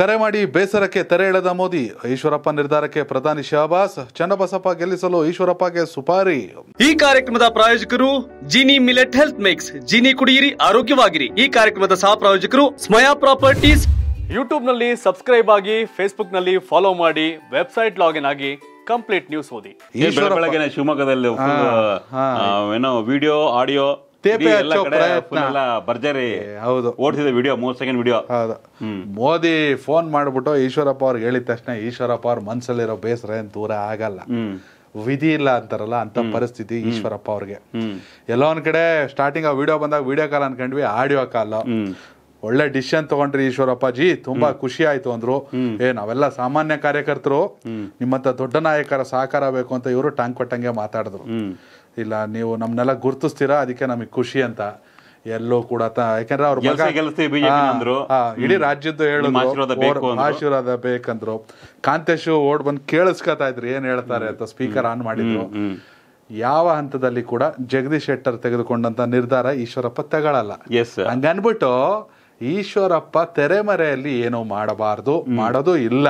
ಕರೆ ಮಾಡಿ ಬೇಸರಕ್ಕೆ ತೆರೆ ಎಳೆದ ಮೋದಿ ಈಶ್ವರಪ್ಪ ನಿರ್ಧಾರಕ್ಕೆ ಪ್ರಧಾನಿ ಶಹಬಾಸ್ ಚನ್ನಬಸಪ್ಪ ಗೆಲ್ಲಿಸಲು ಈಶ್ವರಪ್ಪಗೆ ಸುಪಾರಿ ಈ ಕಾರ್ಯಕ್ರಮದ ಪ್ರಾಯೋಜಕರು Jini millet health mix Jini ಕುಡಿಯಿರಿ ಆರೋಗ್ಯವಾಗಿರಿ ಈ ಕಾರ್ಯಕ್ರಮದ ಸಹ ಪ್ರಾಯೋಜಕರು ಸ್ಮಯಾ ಪ್ರಾಪರ್ಟೀಸ್ ಯೂಟ್ಯೂಬ್ ನಲ್ಲಿ ಸಬ್ಸ್ಕ್ರೈಬ್ ಆಗಿ ಫೇಸ್ಬುಕ್ ನಲ್ಲಿ ಫಾಲೋ ಮಾಡಿ ವೆಬ್ಸೈಟ್ ಲಾಗಿನ್ ಆಗಿ ಕಂಪ್ಲೀಟ್ ನ್ಯೂಸ್ ಓದಿ ಬೆಳಗಿನ ಶಿವಮೊಗ್ಗದಲ್ಲಿ ಏನೋ ವಿಡಿಯೋ ಆಡಿಯೋ ಹೌದು ವಿಡಿಯೋ ಮೂರ್ ಸೆಕೆಂಡ್ ವಿಡಿಯೋ ಹೌದು ಮೋದಿ ಫೋನ್ ಮಾಡ್ಬಿಟ್ಟು ಈಶ್ವರಪ್ಪ ಅವ್ರಿಗೆ ಹೇಳಿದ ತಕ್ಷಣ ಈಶ್ವರಪ್ಪ ಅವ್ರ ಮನ್ಸಲ್ಲಿರೋ ಬೇಸರ ಏನ್ ದೂರ ಆಗಲ್ಲ ವಿಧಿ ಇಲ್ಲ ಅಂತಾರಲ್ಲ ಅಂತ ಪರಿಸ್ಥಿತಿ ಈಶ್ವರಪ್ಪ ಅವ್ರಿಗೆ ಎಲ್ಲೋ ಒಂದ್ ಕಡೆ ಸ್ಟಾರ್ಟಿಂಗ್ ಆ ವಿಡಿಯೋ ಬಂದಾಗ ವಿಡಿಯೋ ಕಾಲ್ ಅನ್ಕೊಂಡ್ವಿ ಆಡಿಯೋ ಕಾಲ್ ಒಳ್ಳೆ ಡಿಸಿಷನ್ ತಗೊಂಡ್ರಿ ಈಶ್ವರಪ್ಪ ಜಿ ತುಂಬಾ ಖುಷಿ ಆಯ್ತು ಅಂದ್ರು ಏ ನಾವೆಲ್ಲ ಸಾಮಾನ್ಯ ಕಾರ್ಯಕರ್ತರು ನಿಮ್ಮಂತ ದೊಡ್ಡ ನಾಯಕರ ಸಹಕಾರ ಬೇಕು ಅಂತ ಇವರು ಟಾಂಗ್ ಕೊಟ್ಟಂಗೆ ಮಾತಾಡಿದ್ರು ಇಲ್ಲ ನೀವು ನಮ್ನೆಲ್ಲ ಗುರುತಿಸ್ತೀರಾ ಅದಕ್ಕೆ ನಮಗೆ ಖುಷಿ ಅಂತ ಎಲ್ಲೋ ಕೂಡ ಯಾಕಂದ್ರೆ ಅವ್ರ ಇಡೀ ರಾಜ್ಯದ್ದು ಹೇಳಿದ್ರು ಆಶೀರ್ವಾದ ಬೇಕಂದ್ರು ಕಾಂತೇಶು ಓಡ್ ಬಂದು ಕೇಳಿಸ್ಕೊತಾ ಇದ್ರು ಏನ್ ಹೇಳ್ತಾರೆ ಅಂತ ಸ್ಪೀಕರ್ ಆನ್ ಮಾಡಿದ್ರು ಯಾವ ಹಂತದಲ್ಲಿ ಕೂಡ ಜಗದೀಶ್ ಶೆಟ್ಟರ್ ತೆಗೆದುಕೊಂಡಂತ ನಿರ್ಧಾರ ಈಶ್ವರಪ್ಪ ಹಂಗ ಅನ್ಬಿಟ್ಟು ಈಶ್ವರಪ್ಪ ತೆರೆಮರೆಯಲ್ಲಿ ಏನೋ ಮಾಡಬಾರ್ದು ಮಾಡೋದು ಇಲ್ಲ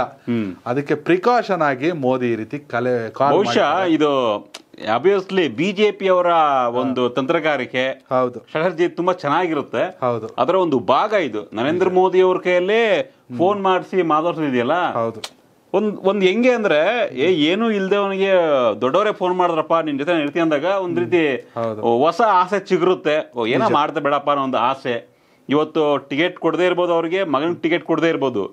ಅದಕ್ಕೆ ಪ್ರಿಕಾಷನ್ ಆಗಿ ಮೋದಿ ಈ ರೀತಿ ಕಲೆ ಬಹುಶಃ ಇದು ಅಬಿಯಸ್ಲಿ ಬಿಜೆಪಿ ಅವರ ಒಂದು ತಂತ್ರಗಾರಿಕೆ ಹೌದು ಷಟರ್ಜಿ ತುಂಬಾ ಚೆನ್ನಾಗಿರುತ್ತೆ ಹೌದು ಅದರ ಒಂದು ಭಾಗ ಇದು ನರೇಂದ್ರ ಮೋದಿ ಅವ್ರ ಕೈಯಲ್ಲಿ ಫೋನ್ ಮಾಡಿಸಿ ಮಾತಾಡ್ಸಿದೆಯಲ್ಲ ಹೌದು ಒಂದ್ ಒಂದ್ ಹೆಂಗೆ ಅಂದ್ರೆ ಏ ಏನು ಇಲ್ದೆ ಅವನಿಗೆ ದೊಡ್ಡವರೇ ಫೋನ್ ಮಾಡಿದ್ರಪ್ಪ ನಿನ್ ಜೊತೆ ಇರ್ತೀನಿ ಅಂದಾಗ ಒಂದ್ ರೀತಿ ಹೊಸ ಆಸೆ ಚಿಗುರುತ್ತೆ ಏನೋ ಮಾಡ್ತಾ ಬೇಡಪ್ಪ ಅನ್ನೋ ಒಂದು ಆಸೆ ಇವತ್ತು ಟಿಕೆಟ್ ಕೊಡದೇ ಇರ್ಬೋದು ಅವ್ರಿಗೆ ಮಗನ ಟಿಕೆಟ್ ಕೊಡದೇ ಇರ್ಬೋದು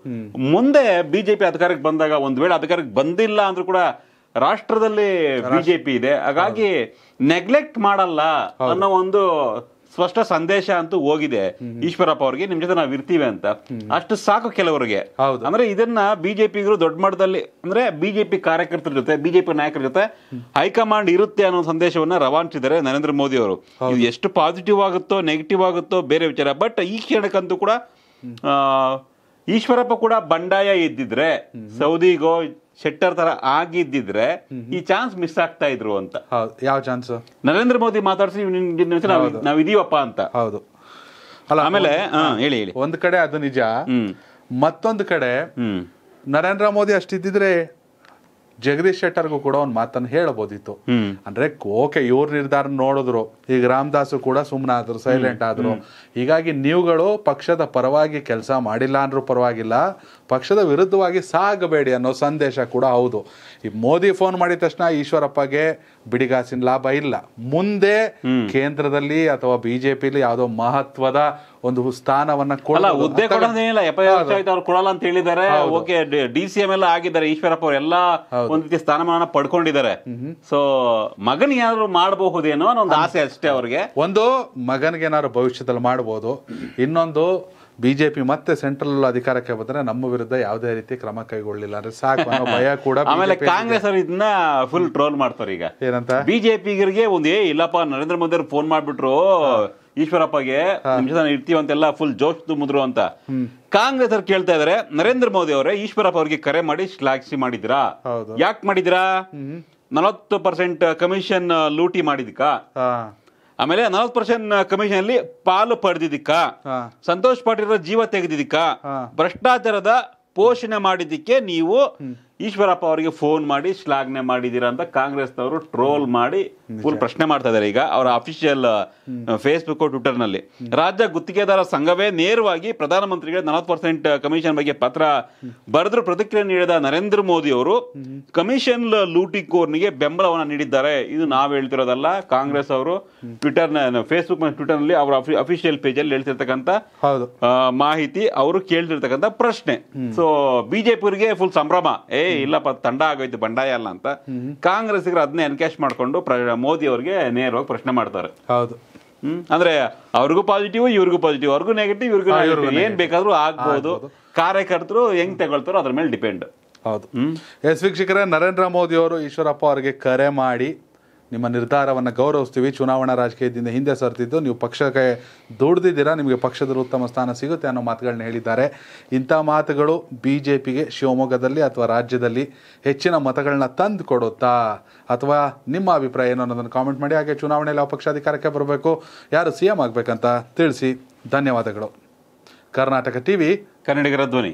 ಮುಂದೆ ಬಿಜೆಪಿ ಅಧಿಕಾರಕ್ಕೆ ಬಂದಾಗ ಒಂದ್ ವೇಳೆ ಅಧಿಕಾರಕ್ಕೆ ಬಂದಿಲ್ಲ ಅಂದ್ರೂ ಕೂಡ ರಾಷ್ಟ್ರದಲ್ಲಿ ಬಿಜೆಪಿ ಇದೆ ಹಾಗಾಗಿ ನೆಗ್ಲೆಕ್ಟ್ ಮಾಡಲ್ಲ ಅನ್ನೋ ಒಂದು ಸ್ಪಷ್ಟ ಸಂದೇಶ ಅಂತೂ ಹೋಗಿದೆ ಈಶ್ವರಪ್ಪ ಅವ್ರಿಗೆ ನಿಮ್ ಜೊತೆ ನಾವು ಇರ್ತೀವಿ ಅಂತ ಅಷ್ಟು ಸಾಕು ಕೆಲವರಿಗೆ ಅಂದ್ರೆ ಇದನ್ನ ಬಿಜೆಪಿಗರು ದೊಡ್ಡ ಮಟ್ಟದಲ್ಲಿ ಅಂದ್ರೆ ಬಿಜೆಪಿ ಕಾರ್ಯಕರ್ತರ ಜೊತೆ ಬಿಜೆಪಿ ನಾಯಕರ ಜೊತೆ ಹೈಕಮಾಂಡ್ ಇರುತ್ತೆ ಅನ್ನೋ ಸಂದೇಶವನ್ನ ರವಾನಿಸಿದ್ದಾರೆ ನರೇಂದ್ರ ಮೋದಿ ಅವರು ಇದು ಎಷ್ಟು ಪಾಸಿಟಿವ್ ಆಗುತ್ತೋ ನೆಗೆಟಿವ್ ಆಗುತ್ತೋ ಬೇರೆ ವಿಚಾರ ಬಟ್ ಈ ಕ್ಷಣಕ್ಕಂತೂ ಕೂಡ ಈಶ್ವರಪ್ಪ ಕೂಡ ಬಂಡಾಯ ಇದ್ದಿದ್ರೆ ಸೌದಿಗೋ ಶೆಟ್ಟರ್ ತರ ಆಗಿದ್ದಿದ್ರೆ ಈ ಚಾನ್ಸ್ ಮಿಸ್ ಆಗ್ತಾ ಇದ್ರು ಅಂತ ಯಾವ ಚಾನ್ಸ್ ನರೇಂದ್ರ ಮೋದಿ ಮಾತಾಡ್ಸಿ ನಾವ್ ಇದೀವಪ್ಪ ಅಂತ ಹೌದು ಅಲ್ಲ ಆಮೇಲೆ ಹೇಳಿ ಹೇಳಿ ಒಂದ್ ಕಡೆ ಅದು ನಿಜ ಮತ್ತೊಂದು ಕಡೆ ನರೇಂದ್ರ ಮೋದಿ ಅಷ್ಟಿದ್ದಿದ್ರೆ ಜಗದೀಶ್ ಶೆಟ್ಟರ್ಗೂ ಕೂಡ ಒಂದು ಮಾತನ್ನು ಹೇಳಬಹುದಿತ್ತು ಅಂದ್ರೆ ಓಕೆ ಇವ್ರ ನಿರ್ಧಾರ ನೋಡಿದ್ರು ಈಗ ರಾಮದಾಸ್ ಕೂಡ ಸುಮ್ಮನೆ ಆದ್ರು ಸೈಲೆಂಟ್ ಆದ್ರು ಹೀಗಾಗಿ ನೀವುಗಳು ಪಕ್ಷದ ಪರವಾಗಿ ಕೆಲಸ ಮಾಡಿಲ್ಲ ಅಂದ್ರು ಪರವಾಗಿಲ್ಲ ಪಕ್ಷದ ವಿರುದ್ಧವಾಗಿ ಸಾಗಬೇಡಿ ಅನ್ನೋ ಸಂದೇಶ ಕೂಡ ಹೌದು ಈ ಮೋದಿ ಫೋನ್ ಮಾಡಿದ ತಕ್ಷಣ ಈಶ್ವರಪ್ಪಗೆ ಬಿಡಿಗಾಸಿನ ಲಾಭ ಇಲ್ಲ ಮುಂದೆ ಕೇಂದ್ರದಲ್ಲಿ ಅಥವಾ ಬಿಜೆಪಿಲಿ ಯಾವುದೋ ಮಹತ್ವದ ಒಂದು ಸ್ಥಾನವನ್ನ ಕೊಡಲ್ಲ ಕೊಡಲ್ಲ ಅಂತ ಹೇಳಿದ್ದಾರೆ ಓಕೆ ಡಿ ಸಿ ಎಂ ಎಲ್ಲ ಆಗಿದ್ದಾರೆ ಈಶ್ವರಪ್ಪ ಅವ್ರು ಎಲ್ಲ ಒಂದ್ ರೀತಿ ಸ್ಥಾನಮಾನ ಪಡ್ಕೊಂಡಿದ್ದಾರೆ ಸೊ ಮಗನ್ ಏನಾದ್ರು ಮಾಡಬಹುದೇನೋ ಒಂದು ಆಸೆ ಅಷ್ಟೇ ಅವ್ರಿಗೆ ಒಂದು ಮಗನಿಗೆ ಏನಾದ್ರು ಭವಿಷ್ಯದಲ್ಲಿ ಮಾಡಬಹುದು ಇನ್ನೊಂದು ಬಿ ಜೆ ಪಿ ಮತ್ತೆ ಸೆಂಟ್ರಲ್ ಅಧಿಕಾರಕ್ಕೆ ಬಂದ್ರೆ ನಮ್ಮ ವಿರುದ್ಧ ಯಾವುದೇ ರೀತಿ ಕ್ರಮ ಕೈಗೊಳ್ಳಿಲ್ಲ ಅಂದ್ರೆ ಸಾಕು ಅನ್ನೋ ಭಯ ಕೂಡ ಆಮೇಲೆ ಕಾಂಗ್ರೆಸ್ ಅವರು ಇದನ್ನ ಫುಲ್ ಟ್ರೋಲ್ ಮಾಡ್ತಾರೆ ಈಗ ಏನಂತ ಬಿಜೆಪಿಗರಿಗೆ ಒಂದು ಏ ಇಲ್ಲಪ್ಪ ನರೇಂದ್ರ ಮೋದಿ ಅವ್ರು ಫೋನ್ ಮಾಡ್ಬಿಟ್ರು ಈಶ್ವರಪ್ಪಗೆ ಇರ್ತೀವಿ ಅಂತೆಲ್ಲ ಫುಲ್ ಜೋಶ್ ತುಂಬಿದ್ರು ಅಂತ ಕಾಂಗ್ರೆಸ್ ಅವ್ರು ಕೇಳ್ತಾ ಇದಾರೆ ನರೇಂದ್ರ ಮೋದಿ ಅವರೇ ಈಶ್ವರಪ್ಪ ಅವರಿಗೆ ಕರೆ ಮಾಡಿ ಶ್ಲಾಘಿಸಿ ಮಾಡಿದ್ರಾ ಯಾಕೆ ಮಾಡಿದ್ರಾ ನಲವತ್ತು ಪರ್ಸೆಂಟ್ ಕಮಿಷನ್ ಲೂಟಿ ಮಾಡಿದ್ಕಾ ಆಮೇಲೆ ನಲವತ್ತು ಪರ್ಸೆಂಟ್ ಕಮಿಷನ್ ಅಲ್ಲಿ ಪಾಲು ಪಡೆದಿದ್ದಕ್ಕ ಸಂತೋಷ್ ಪಾಟೀಲ್ ಜೀವ ತೆಗೆದಿದ್ದಕ್ಕ ಭ್ರಷ್ಟಾಚಾರದ ಪೋಷಣೆ ಮಾಡಿದ್ದಕ್ಕೆ ನೀವು ಈಶ್ವರಪ್ಪ ಅವರಿಗೆ ಫೋನ್ ಮಾಡಿ ಶ್ಲಾಘನೆ ಮಾಡಿದೀರಾ ಅಂತ ಕಾಂಗ್ರೆಸ್ನವರು ಟ್ರೋಲ್ ಮಾಡಿ ಫುಲ್ ಪ್ರಶ್ನೆ ಮಾಡ್ತಾ ಇದ್ದಾರೆ ಈಗ ಅವರ ಅಫಿಷಿಯಲ್ ಫೇಸ್ಬುಕ್ ನಲ್ಲಿ ರಾಜ್ಯ ಗುತ್ತಿಗೆದಾರ ಸಂಘವೇ ನೇರವಾಗಿ ಪ್ರಧಾನಮಂತ್ರಿಗೆ ನಲವತ್ ಪರ್ಸೆಂಟ್ ಕಮಿಷನ್ ಬಗ್ಗೆ ಪತ್ರ ಬರೆದ್ರು ಪ್ರತಿಕ್ರಿಯೆ ನೀಡಿದ ನರೇಂದ್ರ ಮೋದಿ ಅವರು ಕಮಿಷನ್ ಲೂಟಿ ಕೋರ್ನಿಗೆ ಬೆಂಬಲವನ್ನು ನೀಡಿದ್ದಾರೆ ಇದು ನಾವು ಹೇಳ್ತಿರೋದಲ್ಲ ಕಾಂಗ್ರೆಸ್ ಅವರು ಟ್ವಿಟರ್ ಫೇಸ್ಬುಕ್ ಟ್ವಿಟರ್ ನಲ್ಲಿ ಅವರ ಅಫಿಷಿಯಲ್ ಪೇಜಲ್ಲಿ ಹೇಳ್ತಿರ್ತಕ್ಕಂಥ ಮಾಹಿತಿ ಅವರು ಕೇಳ್ತಿರ್ತಕ್ಕಂಥ ಪ್ರಶ್ನೆ ಸೊ ಬಿಜೆಪಿ ಫುಲ್ ಸಂಭ್ರಮ ಏ ಇಲ್ಲಪ್ಪ ತಂಡ ಆಗೋಯ್ತು ಬಂಡಾಯ ಅಲ್ಲ ಅಂತ ಕಾಂಗ್ರೆಸ್ಗರು ಅದನ್ನೇ ಎನ್ಕ್ಯಾಶ್ ಮಾಡ್ಕೊಂಡು ಮೋದಿ ಅವ್ರಿಗೆ ನೇರವಾಗಿ ಪ್ರಶ್ನೆ ಮಾಡ್ತಾರೆ ಹೌದು ಅಂದ್ರೆ ಅವ್ರಿಗೂ ಪಾಸಿಟಿವ್ ಇವ್ರಿಗೂ ಪಾಸಿಟಿವ್ ಅವ್ರಿಗೂ ನೆಗೆಟಿವ್ ಇವ್ರಿಗೂ ಏನ್ ಬೇಕಾದ್ರೂ ಆಗ್ಬಹುದು ಕಾರ್ಯಕರ್ತರು ಹೆಂಗ್ ತಗೊಳ್ತಾರೋ ಅದ್ರ ಮೇಲೆ ಡಿಪೆಂಡ್ ಹೌದು ಎಸ್ ವೀಕ್ಷಕರೇ ನರೇಂದ್ರ ಮೋದಿ ಅವರು ಈಶ್ವರಪ್ಪ ಅವರಿಗೆ ಕರೆ ಮಾಡಿ ನಿಮ್ಮ ನಿರ್ಧಾರವನ್ನು ಗೌರವಿಸ್ತೀವಿ ಚುನಾವಣಾ ರಾಜಕೀಯದಿಂದ ಹಿಂದೆ ಸರ್ತಿದ್ದು ನೀವು ಪಕ್ಷಕ್ಕೆ ದುಡ್ದಿದ್ದೀರಾ ನಿಮಗೆ ಪಕ್ಷದಲ್ಲಿ ಉತ್ತಮ ಸ್ಥಾನ ಸಿಗುತ್ತೆ ಅನ್ನೋ ಮಾತುಗಳನ್ನ ಹೇಳಿದ್ದಾರೆ ಇಂಥ ಮಾತುಗಳು ಬಿ ಜೆ ಪಿಗೆ ಶಿವಮೊಗ್ಗದಲ್ಲಿ ಅಥವಾ ರಾಜ್ಯದಲ್ಲಿ ಹೆಚ್ಚಿನ ಮತಗಳನ್ನ ತಂದು ಕೊಡುತ್ತಾ ಅಥವಾ ನಿಮ್ಮ ಅಭಿಪ್ರಾಯ ಏನು ಅನ್ನೋದನ್ನು ಕಾಮೆಂಟ್ ಮಾಡಿ ಹಾಗೆ ಚುನಾವಣೆಯಲ್ಲಿ ಯಾವ ಪಕ್ಷ ಅಧಿಕಾರಕ್ಕೆ ಬರಬೇಕು ಯಾರು ಸಿ ಎಂ ಆಗಬೇಕಂತ ತಿಳಿಸಿ ಧನ್ಯವಾದಗಳು ಕರ್ನಾಟಕ ವಿ ಕನ್ನಡಿಗರ ಧ್ವನಿ